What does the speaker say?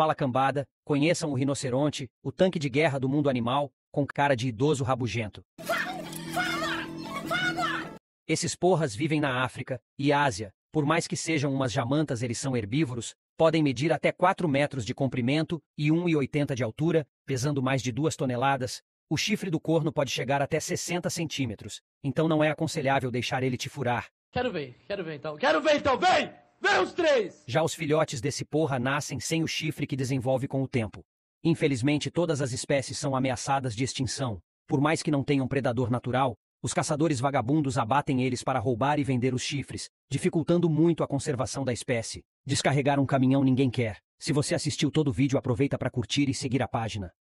Fala cambada, conheçam o rinoceronte, o tanque de guerra do mundo animal, com cara de idoso rabugento. Esses porras vivem na África e Ásia, por mais que sejam umas jamantas eles são herbívoros, podem medir até 4 metros de comprimento e 1,80 de altura, pesando mais de 2 toneladas. O chifre do corno pode chegar até 60 centímetros, então não é aconselhável deixar ele te furar. Quero ver, quero ver então, quero ver então, vem! os três! Já os filhotes desse porra nascem sem o chifre que desenvolve com o tempo. Infelizmente, todas as espécies são ameaçadas de extinção. Por mais que não tenham predador natural, os caçadores vagabundos abatem eles para roubar e vender os chifres, dificultando muito a conservação da espécie. Descarregar um caminhão ninguém quer. Se você assistiu todo o vídeo, aproveita para curtir e seguir a página.